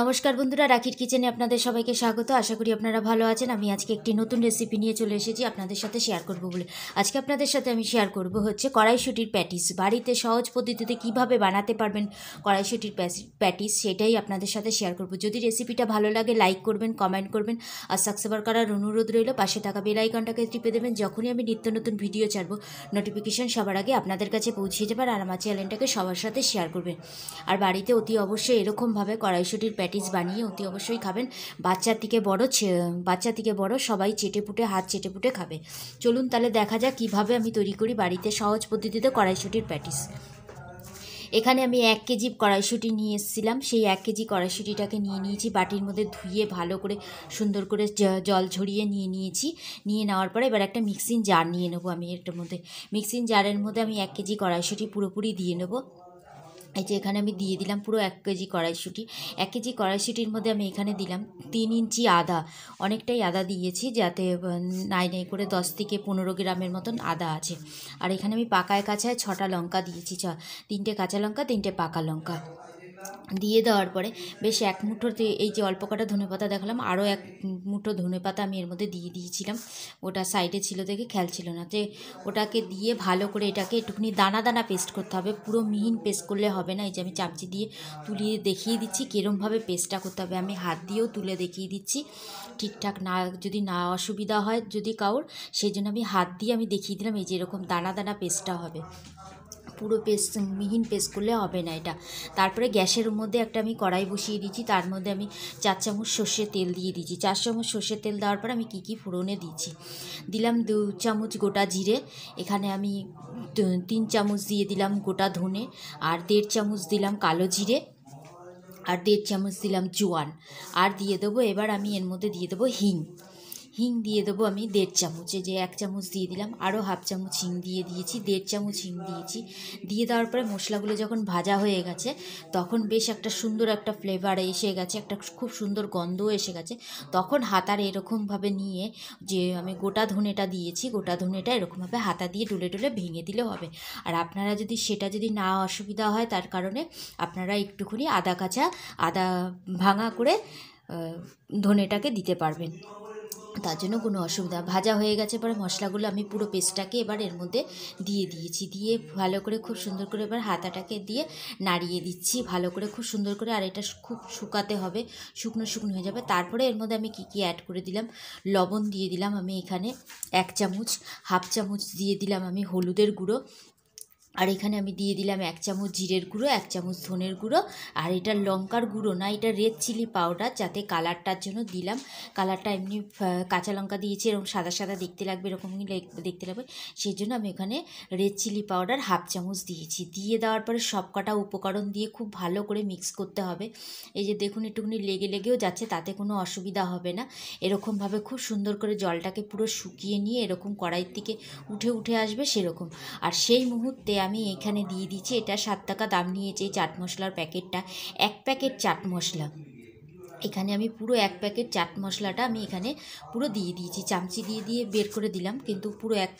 নমস্কার বন্ধুরা রাখির কিচেনে আপনাদের সবাইকে স্বাগত আশা করি আপনারা ভালো আছেন আমি আজকে একটি নতুন রেসিপি নিয়ে চলে এসেছি আপনাদের সাথে শেয়ার করব বলে আজকে আপনাদের সাথে আমি শেয়ার করব হচ্ছে কড়াইশুটির প্যাটিস বাড়িতে সহজ পদ্ধতিতে কিভাবে বানাতে পারবেন কড়াইশুটির প্যাটিস সেটাই আপনাদের সাথে শেয়ার করব যদি রেসিপিটা ভালো লাগে লাইক করবেন কমেন্ট করবেন আর সাবস্ক্রাইব করার অনুরোধ রইল পাশে থাকা বেল আইকনটাকে টিপে দেবেন যখনই আমি নিত্য নতুন ভিডিও ছাড়ব নোটিফিকেশান সবার আগে আপনাদের কাছে পৌঁছে যাবে আর আমার চ্যানেলটাকে সবার সাথে শেয়ার করবেন আর বাড়িতে অতি অবশ্যই এরকমভাবে কড়াইশুটির প্যাটিস বানিয়ে অতি অবশ্যই খাবেন বাচ্চা থেকে বড় বাচ্চা থেকে বড় সবাই চেটেপুটে হাত চেটেপুটে খাবে চলুন তাহলে দেখা যাক কীভাবে আমি তৈরি করি বাড়িতে সহজ পদ্ধতিতে কড়াইশুটির প্যাটিস এখানে আমি এক কেজি কড়াইশুঁটি নিয়ে এসেছিলাম সেই এক কেজি কড়াইশুঁটিটাকে নিয়ে নিয়েছি বাটির মধ্যে ধুয়ে ভালো করে সুন্দর করে জল ঝরিয়ে নিয়ে নিয়েছি নিয়ে নেওয়ার পরে এবার একটা মিক্সিং জার নিয়ে নেবো আমি এটার মধ্যে মিক্সিং জারের মধ্যে আমি এক কেজি কড়াইশুঁটি পুরোপুরি দিয়ে নেবো এই যে এখানে আমি দিয়ে দিলাম পুরো এক কেজি কড়াইশুঁটি এক কেজি কড়াইশুঁটির মধ্যে আমি এখানে দিলাম তিন ইঞ্চি আদা অনেকটাই আদা দিয়েছি যাতে নাই নাই করে দশ থেকে পনেরো গ্রামের মতন আদা আছে আর এখানে আমি পাকায় কাঁচায় ছটা লঙ্কা দিয়েছি ছ তিনটে কাঁচা লঙ্কা তিনটে পাকা লঙ্কা দিয়ে দেওয়ার পরে বেশ এক মুঠো এই যে অল্প কটা ধনে পাতা দেখালাম আরও এক মুঠো ধনে পাতা আমি এর মধ্যে দিয়ে দিয়েছিলাম ওটা সাইডে ছিল দেখে খেয়াল ছিল না যে ওটাকে দিয়ে ভালো করে এটাকে একটুখানি দানা দানা পেস্ট করতে হবে পুরো মিহিন পেস্ট করলে হবে না এই যে আমি চামচি দিয়ে তুলিয়ে দেখিয়ে দিচ্ছি কীরমভাবে পেস্টটা করতে হবে আমি হাত দিয়েও তুলে দেখিয়ে দিচ্ছি ঠিকঠাক না যদি না অসুবিধা হয় যদি কাউর সেই জন্য আমি হাত দিয়ে আমি দেখিয়ে দিলাম এই যে এরকম দানা দানা পেস্টটা হবে পুরো পেস্ট মিহিন পেস্ট করলে হবে না এটা তারপরে গ্যাসের মধ্যে একটা আমি কড়াই বসিয়ে দিচ্ছি তার মধ্যে আমি চার চামচ সর্ষে তেল দিয়ে দিচ্ছি চার চামচ সর্ষে তেল দেওয়ার পর আমি কী কী ফোড়নে দিচ্ছি দিলাম দু চামচ গোটা জিরে এখানে আমি তিন চামচ দিয়ে দিলাম গোটা ধনে আর দেড় চামচ দিলাম কালো জিরে আর দেড় চামচ দিলাম জোয়ান আর দিয়ে দেবো এবার আমি এর মধ্যে দিয়ে দেবো হিং হিং দিয়ে দেবো আমি দেড় চামচে যে এক চামচ দিয়ে দিলাম আরও হাফ চামচ হিং দিয়ে দিয়েছি দেড় চামচ হিং দিয়েছি দিয়ে দেওয়ার পরে মশলাগুলো যখন ভাজা হয়ে গেছে তখন বেশ একটা সুন্দর একটা ফ্লেভার এসে গেছে একটা খুব সুন্দর গন্ধও এসে গেছে তখন হাতার এরকমভাবে নিয়ে যে আমি গোটা ধনেটা দিয়েছি গোটা ধনেটা এরকমভাবে হাতা দিয়ে ডুলে ডুলে ভেঙে দিলে হবে আর আপনারা যদি সেটা যদি না অসুবিধা হয় তার কারণে আপনারা একটুখানি আদা কাঁচা আদা ভাঙা করে ধনেটাকে দিতে পারবেন তার জন্য কোনো অসুবিধা ভাজা হয়ে গেছে পরে মশলাগুলো আমি পুরো পেস্টটাকে এবার এর মধ্যে দিয়ে দিয়েছি দিয়ে ভালো করে খুব সুন্দর করে এবার হাতাটাকে দিয়ে নাড়িয়ে দিচ্ছি ভালো করে খুব সুন্দর করে আর এটা খুব শুকাতে হবে শুকনো শুকনো হয়ে যাবে তারপরে এর মধ্যে আমি কি কি অ্যাড করে দিলাম লবণ দিয়ে দিলাম আমি এখানে এক চামচ হাফ চামচ দিয়ে দিলাম আমি হলুদের গুঁড়ো আর এখানে আমি দিয়ে দিলাম এক চামচ জিরের গুঁড়ো এক চামচ ধনের গুঁড়ো আর এটা লঙ্কার গুঁড়ো না এটা রেড চিলি পাউডার যাতে কালারটার জন্য দিলাম কালারটা এমনি কাঁচা লঙ্কা দিয়েছি এরকম সাদা সাদা দেখতে লাগবে এরকম দেখতে লাগবে সেই জন্য আমি এখানে রেড চিলি পাউডার হাফ চামচ দিয়েছি দিয়ে দেওয়ার পরে সব কটা উপকরণ দিয়ে খুব ভালো করে মিক্স করতে হবে এই যে দেখুন একটুখানি লেগে লেগেও যাচ্ছে তাতে কোনো অসুবিধা হবে না এরকমভাবে খুব সুন্দর করে জলটাকে পুরো শুকিয়ে নিয়ে এরকম কড়াইয়ের থেকে উঠে উঠে আসবে সেরকম আর সেই মুহূর্তে আমি এখানে দিয়ে দিচ্ছি এটা সাত টাকা দাম নিয়েছে এই চাট মশলার প্যাকেটটা এক প্যাকেট চাট মশলা এখানে আমি পুরো এক প্যাকেট চাট মশলাটা আমি এখানে পুরো দিয়ে দিয়েছি চামচি দিয়ে দিয়ে বের করে দিলাম কিন্তু পুরো এক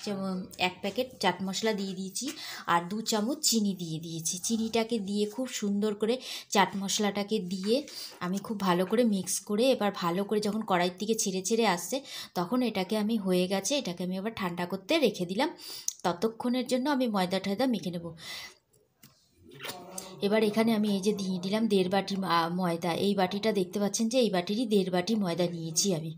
এক প্যাকেট চাট মশলা দিয়ে দিয়েছি আর দু চামচ চিনি দিয়ে দিয়েছি চিনিটাকে দিয়ে খুব সুন্দর করে চাট মশলাটাকে দিয়ে আমি খুব ভালো করে মিক্স করে এবার ভালো করে যখন কড়াইয়ের থেকে ছেড়ে ছেড়ে আসছে তখন এটাকে আমি হয়ে গেছে এটাকে আমি এবার ঠান্ডা করতে রেখে দিলাম ততক্ষণের জন্য আমি ময়দা ঠয়দা মেখে নেব এবার এখানে আমি এই যে দিয়ে দিলাম দেড় বাটি ময়দা এই বাটিটা দেখতে পাচ্ছেন যে এই বাটিরই দেড় বাটি ময়দা নিয়েছি আমি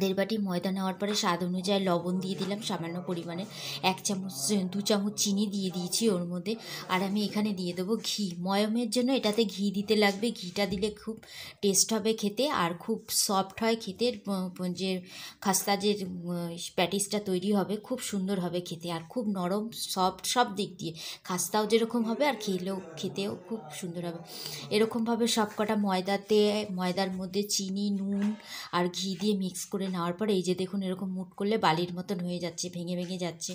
দেড় বাটি ময়দা নেওয়ার পরে স্বাদ অনুযায়ী লবণ দিয়ে দিলাম সামান্য পরিমাণে এক চামচ দু চামচ চিনি দিয়ে দিয়েছি ওর মধ্যে আর আমি এখানে দিয়ে দেবো ঘি ময়মের জন্য এটাতে ঘি দিতে লাগবে ঘিটা দিলে খুব টেস্ট হবে খেতে আর খুব সফট হয় খেতে যে খাস্তা যে প্যাটিসটা তৈরি হবে খুব সুন্দর হবে খেতে আর খুব নরম সফট সব দিক দিয়ে খাস্তাও যেরকম হবে আর খেলেও খেতেও খুব সুন্দর হবে এরকমভাবে সব কটা ময়দাতে ময়দার মধ্যে চিনি নুন আর ঘি দিয়ে মিক্স করে করে নেওয়ার পরে এই যে দেখুন এরকম মুট করলে বালির মতন হয়ে যাচ্ছে ভেঙে ভেঙে যাচ্ছে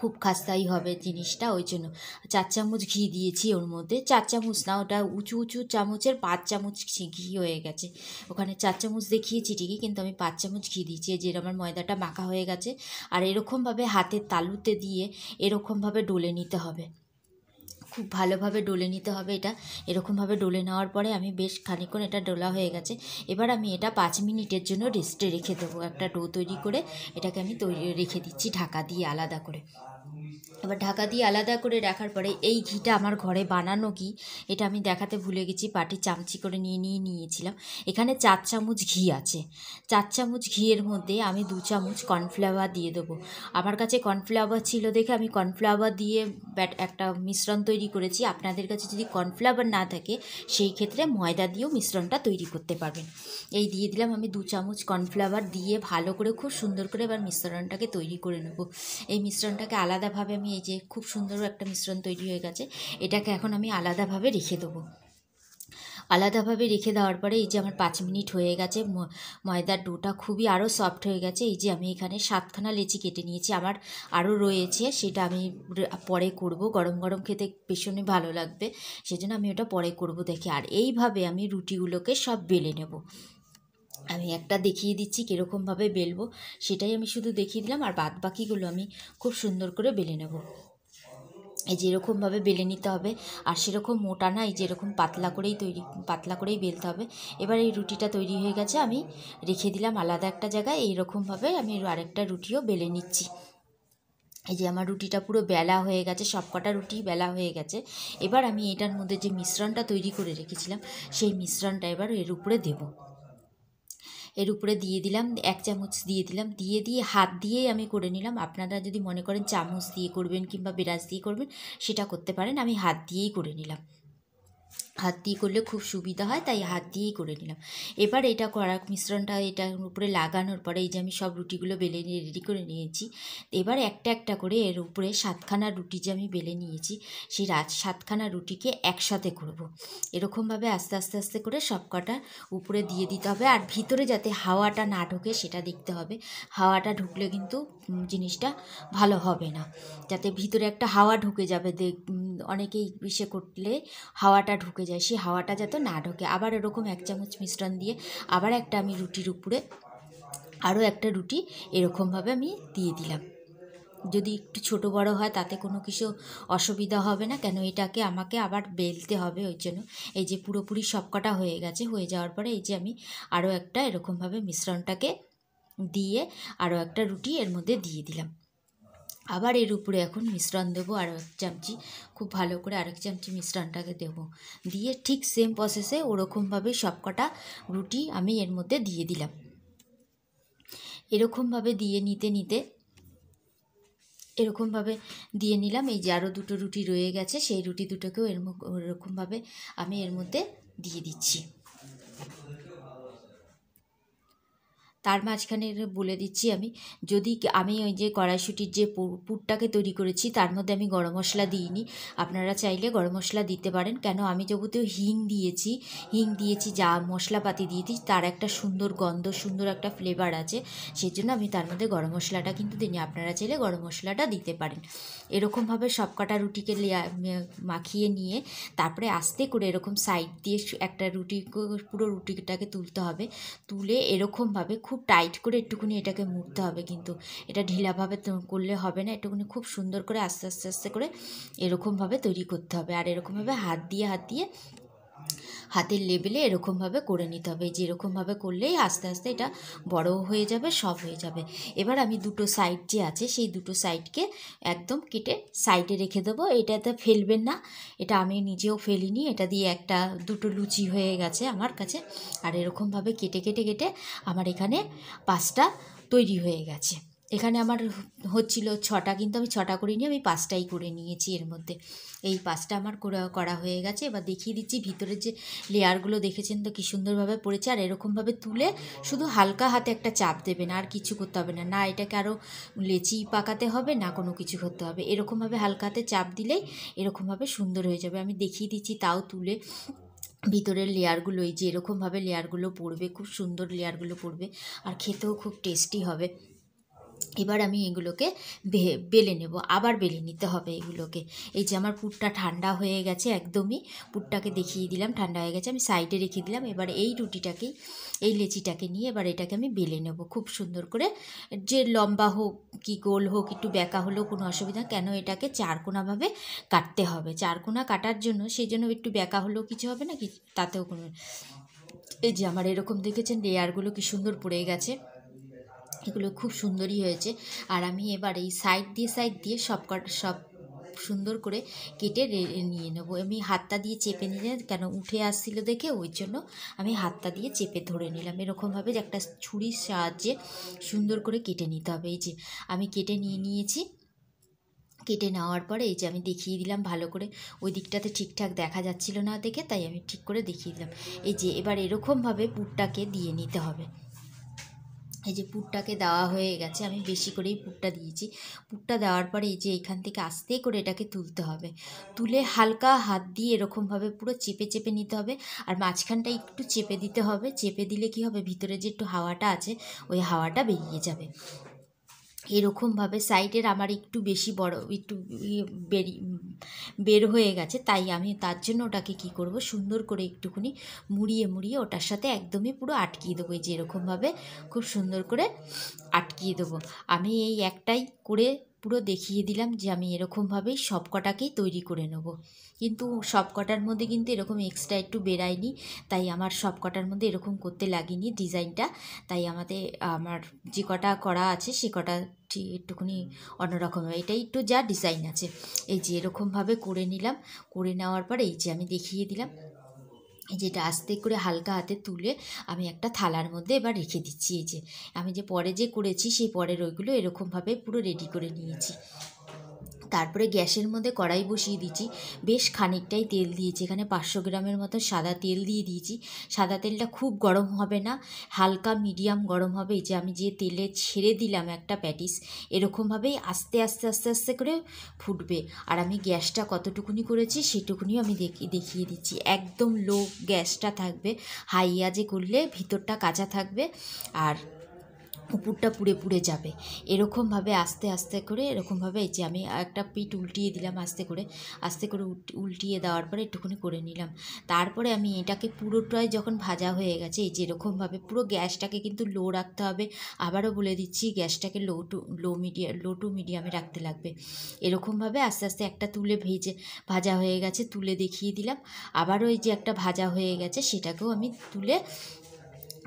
খুব খাস্তাই হবে জিনিসটা ওই জন্য চার চামচ ঘি দিয়েছি ওর মধ্যে চার চামচ না ওটা উঁচু উঁচু চামচের পাঁচ চামচ ঘি হয়ে গেছে ওখানে চার চামচ দেখিয়েছি ঠিকই কিন্তু আমি পাঁচ চামচ ঘি দিয়েছি যে আমার ময়দাটা মাখা হয়ে গেছে আর এরকমভাবে হাতের তালুতে দিয়ে এরকমভাবে ডলে নিতে হবে খুব ভালোভাবে ডলে নিতে হবে এটা এরকমভাবে ডলে নেওয়ার পরে আমি বেশ খানিক্ষণ এটা ডোলা হয়ে গেছে এবার আমি এটা পাঁচ মিনিটের জন্য রেস্টে রেখে দেবো একটা ডো তৈরি করে এটাকে আমি তৈরি রেখে দিচ্ছি ঢাকা দিয়ে আলাদা করে এবার ঢাকা দিয়ে আলাদা করে রাখার পরে এই ঘিটা আমার ঘরে বানানো কি এটা আমি দেখাতে ভুলে গেছি পাটি চামচি করে নিয়ে নিয়ে নিয়েছিলাম এখানে চার চামচ ঘি আছে চার চামচ ঘিয়ের মধ্যে আমি দু চামচ কর্নফ্লাওয়ার দিয়ে দেবো আমার কাছে কর্নফ্লাওয়ার ছিল দেখে আমি কর্নফ্লাওয়ার দিয়ে ব্যাট একটা মিশ্রণ তৈরি করেছি আপনাদের কাছে যদি কর্নফ্লাওয়ার না থাকে সেই ক্ষেত্রে ময়দা দিয়েও মিশ্রণটা তৈরি করতে পারবেন এই দিয়ে দিলাম আমি দু চামচ কর্নফ্লাওয়ার দিয়ে ভালো করে খুব সুন্দর করে এবার মিশ্রণটাকে তৈরি করে নেব এই মিশ্রণটাকে আলাদাভাবে আমি এই যে খুব সুন্দর একটা মিশ্রণ তৈরি হয়ে গেছে এটাকে এখন আমি আলাদাভাবে রেখে দেবো আলাদাভাবে রেখে দেওয়ার পরে এই যে আমার পাঁচ মিনিট হয়ে গেছে ময়দার ডোটা খুবই আরও সফট হয়ে গেছে এই যে আমি এখানে সাতখানা লেচি কেটে নিয়েছি আমার আরও রয়েছে সেটা আমি পরে করব গরম গরম খেতে পেছনে ভালো লাগবে সেজন্য আমি ওটা পরে করব দেখে আর এইভাবে আমি রুটিগুলোকে সব বেলে নেব আমি একটা দেখিয়ে দিচ্ছি কীরকমভাবে বেলবো সেটাই আমি শুধু দেখিয়ে দিলাম আর বাদ বাকিগুলো আমি খুব সুন্দর করে বেলে নেব এই যেরকমভাবে বেলে নিতে হবে আর সেরকম মোটা না এই যেরকম পাতলা করেই তৈরি পাতলা করেই বেলতে হবে এবার এই রুটিটা তৈরি হয়ে গেছে আমি রেখে দিলাম আলাদা একটা জায়গায় এইরকমভাবে আমি আরেকটা রুটিও বেলে নিচ্ছি এই যে আমার রুটিটা পুরো বেলা হয়ে গেছে সব কটা রুটি বেলা হয়ে গেছে এবার আমি এটার মধ্যে যে মিশ্রণটা তৈরি করে রেখেছিলাম সেই মিশ্রণটা এবার এর উপরে দেবো এর উপরে দিয়ে দিলাম এক চামচ দিয়ে দিলাম দিয়ে দিয়ে হাত দিয়েই আমি করে নিলাম আপনারা যদি মনে করেন চামচ দিয়ে করবেন কিংবা বেরাস দিয়ে করবেন সেটা করতে পারেন আমি হাত দিয়েই করে নিলাম হাত দিয়ে করলে খুব সুবিধা হয় তাই হাত দিয়েই করে নিলাম এবার এটা করা মিশ্রণটা এটার উপরে লাগানোর পরে এই যে আমি সব রুটিগুলো বেলে নিয়ে রেডি করে নিয়েছি এবার একটা একটা করে এর উপরে সাতখানা রুটি যে আমি বেলে নিয়েছি সেই রাত সাতখানা রুটিকে একসাথে করব। এরকমভাবে আস্তে আস্তে আস্তে করে সব কটা উপরে দিয়ে দিতে হবে আর ভিতরে যাতে হাওয়াটা না ঢোকে সেটা দেখতে হবে হাওয়াটা ঢুকলে কিন্তু জিনিসটা ভালো হবে না যাতে ভিতরে একটা হাওয়া ঢুকে যাবে অনেকেই বিষে করলে হাওয়াটা ঢুকে যায় সেই হাওয়াটা যাতে না ঢোকে আবার এরকম এক চামচ মিশ্রণ দিয়ে আবার একটা আমি রুটির উপরে আরও একটা রুটি এরকমভাবে আমি দিয়ে দিলাম যদি একটু ছোট বড় হয় তাতে কোনো কিছু অসুবিধা হবে না কেন এটাকে আমাকে আবার বেলতে হবে ওই জন্য এই যে পুরোপুরি সবকটা হয়ে গেছে হয়ে যাওয়ার পরে এই যে আমি আরও একটা এরকমভাবে মিশ্রণটাকে দিয়ে আরও একটা রুটি এর মধ্যে দিয়ে দিলাম আবার এর উপরে এখন মিশ্রণ দেবো আর এক চামচি খুব ভালো করে আরেক চামচি মিশ্রণটাকে দেব দিয়ে ঠিক সেম প্রসেসে ওরকমভাবে সবকটা রুটি আমি এর মধ্যে দিয়ে দিলাম এরকমভাবে দিয়ে নিতে নিতে এরকমভাবে দিয়ে নিলাম এই যে আরও দুটো রুটি রয়ে গেছে সেই রুটি দুটোকেও এর এরকমভাবে আমি এর মধ্যে দিয়ে দিচ্ছি তার মাঝখানে বলে দিচ্ছি আমি যদি আমি ওই যে কড়াইশুটির যে পুরটাকে তৈরি করেছি তার মধ্যে আমি গরম মশলা দিইনি আপনারা চাইলে গরম মশলা দিতে পারেন কেন আমি যেহেতু হিং দিয়েছি হিং দিয়েছি যা মশলাপাতি দিয়েছি তার একটা সুন্দর গন্ধ সুন্দর একটা ফ্লেভার আছে সেই জন্য আমি তার মধ্যে গরম মশলাটা কিন্তু দিইনি আপনারা চাইলে গরম মশলাটা দিতে পারেন এরকমভাবে সবকটা রুটিকে মাখিয়ে নিয়ে তারপরে আস্তে করে এরকম সাইড দিয়ে একটা রুটি পুরো রুটিটাকে তুলতে হবে তুলে এরকমভাবে খুব খুব টাইট করে একটুকুনি এটাকে মুড়তে হবে কিন্তু এটা ঢিলাভাবে করলে হবে না একটুকুনি খুব সুন্দর করে আস্তে আস্তে আস্তে করে এরকমভাবে তৈরি করতে হবে আর এরকমভাবে হাত দিয়ে হাত দিয়ে হাতের লেবেলে এরকমভাবে করে নিতে হবে যেরকমভাবে করলেই আস্তে আস্তে এটা বড় হয়ে যাবে সব হয়ে যাবে এবার আমি দুটো সাইড যে আছে সেই দুটো সাইডকে একদম কেটে সাইডে রেখে দেবো এটাতে ফেলবেন না এটা আমি নিজেও ফেলিনি এটা দিয়ে একটা দুটো লুচি হয়ে গেছে আমার কাছে আর এরকমভাবে কেটে কেটে কেটে আমার এখানে পাঁচটা তৈরি হয়ে গেছে এখানে আমার হচ্ছিল ছটা কিন্তু আমি ছটা করিনি আমি পাঁচটাই করে নিয়েছি এর মধ্যে এই পাঁচটা আমার করা হয়ে গেছে এবার দেখিয়ে দিচ্ছি ভিতরে যে লেয়ারগুলো দেখেছেন তো কী সুন্দরভাবে পড়েছে আর এরকমভাবে তুলে শুধু হালকা হাতে একটা চাপ দেবেন আর কিছু করতে হবে না না এটাকে আরও লেচি পাকাতে হবে না কোনো কিছু করতে হবে এরকমভাবে হালকা হাতে চাপ দিলেই এরকমভাবে সুন্দর হয়ে যাবে আমি দেখিয়ে দিচ্ছি তাও তুলে ভিতরের লেয়ারগুলো এই যে এরকমভাবে লেয়ারগুলো পড়বে খুব সুন্দর লেয়ারগুলো পড়বে আর খেতেও খুব টেস্টি হবে এবার আমি এগুলোকে বেলে নেব আবার বেলে নিতে হবে এগুলোকে এই যে আমার পুরটা ঠান্ডা হয়ে গেছে একদমই পুরটাকে দেখিয়ে দিলাম ঠান্ডা হয়ে গেছে আমি সাইডে রেখে দিলাম এবার এই রুটিটাকেই এই লেচিটাকে নিয়ে এবার এটাকে আমি বেলে নেব খুব সুন্দর করে যে লম্বা হোক কি গোল হোক একটু বেঁকা হলেও কোনো অসুবিধা কেন এটাকে চারকোনাভাবে কাটতে হবে চারকোনা কাটার জন্য সেই জন্য একটু বেঁকা হলেও কিছু হবে না কি তাতেও কোনো এই যে আমার এরকম দেখেছেন লেয়ারগুলো কি সুন্দর পড়ে গেছে এগুলো খুব সুন্দরই হয়েছে আর আমি এবার এই সাইড দিয়ে সাইড দিয়ে সব সব সুন্দর করে কেটে নিয়ে নেব আমি হাতটা দিয়ে চেপে নিলে কেন উঠে আসছিল দেখে ওই জন্য আমি হাতটা দিয়ে চেপে ধরে নিলাম এরকমভাবে যে একটা ছুরির সাহায্যে সুন্দর করে কেটে নিতে হবে এই যে আমি কেটে নিয়ে নিয়েছি কেটে নেওয়ার পরে এই যে আমি দেখিয়ে দিলাম ভালো করে ওই দিকটাতে ঠিকঠাক দেখা যাচ্ছিল না দেখে তাই আমি ঠিক করে দেখিয়ে দিলাম এই যে এবার এরকমভাবে পুরটাকে দিয়ে নিতে হবে এই যে পুটটাকে দেওয়া হয়ে গেছে আমি বেশি করেই পুটটা দিয়েছি পুটটা দেওয়ার পরে এই যে এখান থেকে আস্তে করে এটাকে তুলতে হবে তুলে হালকা হাত দিয়ে এরকমভাবে পুরো চেপে চেপে নিতে হবে আর মাঝখানটা একটু চেপে দিতে হবে চেপে দিলে কি হবে ভিতরে যে একটু হাওয়াটা আছে ওই হাওয়াটা বেরিয়ে যাবে এরকমভাবে সাইডের আমার একটু বেশি বড় একটু ইয়ে বের হয়ে গেছে তাই আমি তার জন্য ওটাকে কি করব সুন্দর করে একটুখানি মুড়িয়ে মুড়িয়ে ওটার সাথে একদমই পুরো আটকিয়ে দেবো এই যে এরকমভাবে খুব সুন্দর করে আটকিয়ে দেবো আমি এই একটাই করে পুরো দেখিয়ে দিলাম যে আমি এরকমভাবেই সব কটাকেই তৈরি করে নেব কিন্তু সব কটার মধ্যে কিন্তু এরকম এক্সট্রা একটু বেড়ায়নি তাই আমার সব কটার মধ্যে এরকম করতে লাগেনি ডিজাইনটা তাই আমাদের আমার যে কটা করা আছে সে কটা ঠিক একটুখানি অন্যরকম এটাই একটু যা ডিজাইন আছে এই যে এরকমভাবে করে নিলাম করে নেওয়ার পর এই যে আমি দেখিয়ে দিলাম এই যেটা আস্তে করে হালকা হাতে তুলে আমি একটা থালার মধ্যে এবার রেখে দিচ্ছি এই যে আমি যে পরে যে করেছি সেই পরের ওইগুলো এরকমভাবে পুরো রেডি করে নিয়েছি তারপরে গ্যাসের মধ্যে কড়াই বসিয়ে দিয়েছি বেশ খানিকটাই তেল দিয়েছি এখানে পাঁচশো গ্রামের মতো সাদা তেল দিয়ে দিয়েছি সাদা তেলটা খুব গরম হবে না হালকা মিডিয়াম গরম হবে যে আমি যে তেলে ছেড়ে দিলাম একটা প্যাটিস এরকমভাবেই আস্তে আস্তে আস্তে আস্তে করে ফুটবে আর আমি গ্যাসটা কতটুকুনি করেছি সেটুকুনিও আমি দেখিয়ে দিচ্ছি একদম লো গ্যাসটা থাকবে হাইয়াজে করলে ভিতরটা কাঁচা থাকবে আর পুকুরটা পুড়ে পুড়ে যাবে এরকমভাবে আস্তে আস্তে করে এরকমভাবে যে আমি একটা পিঠ উল্টিয়ে দিলাম আস্তে করে আস্তে করে উল্টিয়ে দেওয়ার পরে একটুখানি করে নিলাম তারপরে আমি এটাকে পুরোটাই যখন ভাজা হয়ে গেছে এই যে এরকমভাবে পুরো গ্যাসটাকে কিন্তু লো রাখতে হবে আবারও বলে দিচ্ছি গ্যাসটাকে low to low medium low to মিডিয়ামে রাখতে লাগবে এরকমভাবে আস্তে আস্তে একটা তুলে ভেজে ভাজা হয়ে গেছে তুলে দেখিয়ে দিলাম আবারও এই যে একটা ভাজা হয়ে গেছে সেটাকেও আমি তুলে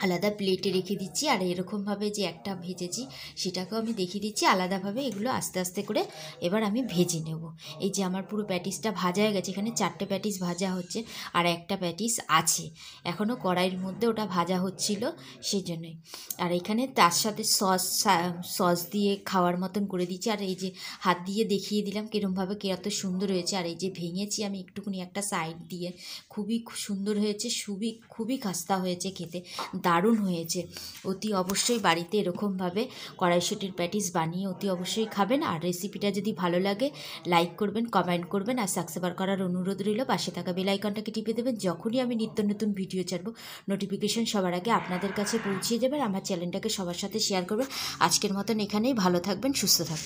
আলাদা প্লেটে রেখে দিচ্ছি আর এরকমভাবে যে একটা ভেজেছি সেটাকেও আমি দেখিয়ে দিচ্ছি আলাদাভাবে এগুলো আস্তে আস্তে করে এবার আমি ভেজে নেব এই যে আমার পুরো প্যাটিসটা ভাজা হয়ে গেছে এখানে চারটে প্যাটিস ভাজা হচ্ছে আর একটা প্যাটিস আছে এখনও কড়াইয়ের মধ্যে ওটা ভাজা হচ্ছিল সেই জন্যই আর এখানে তার সাথে সস সস দিয়ে খাওয়ার মতন করে দিচ্ছি আর এই যে হাত দিয়ে দেখিয়ে দিলাম কীরমভাবে কত সুন্দর হয়েছে আর এই যে ভেঙেছি আমি একটুকুনি একটা সাইড দিয়ে খুবই সুন্দর হয়েছে খুবই খুবই খাস্তা হয়েছে খেতে দারুণ হয়েছে অতি অবশ্যই বাড়িতে এরকমভাবে কড়াইশুটির প্যাটিস বানিয়ে অতি অবশ্যই খাবেন আর রেসিপিটা যদি ভালো লাগে লাইক করবেন কমেন্ট করবেন আর সাবস্ক্রাইব করার অনুরোধ রইল পাশে থাকা বেলাইকনটাকে টিপে দেবেন যখনই আমি নিত্য নতুন ভিডিও ছাড়বো নোটিফিকেশন সবার আগে আপনাদের কাছে পৌঁছিয়ে দেবেন আমার চ্যানেলটাকে সবার সাথে শেয়ার করবেন আজকের মতন এখানেই ভালো থাকবেন সুস্থ থাকবেন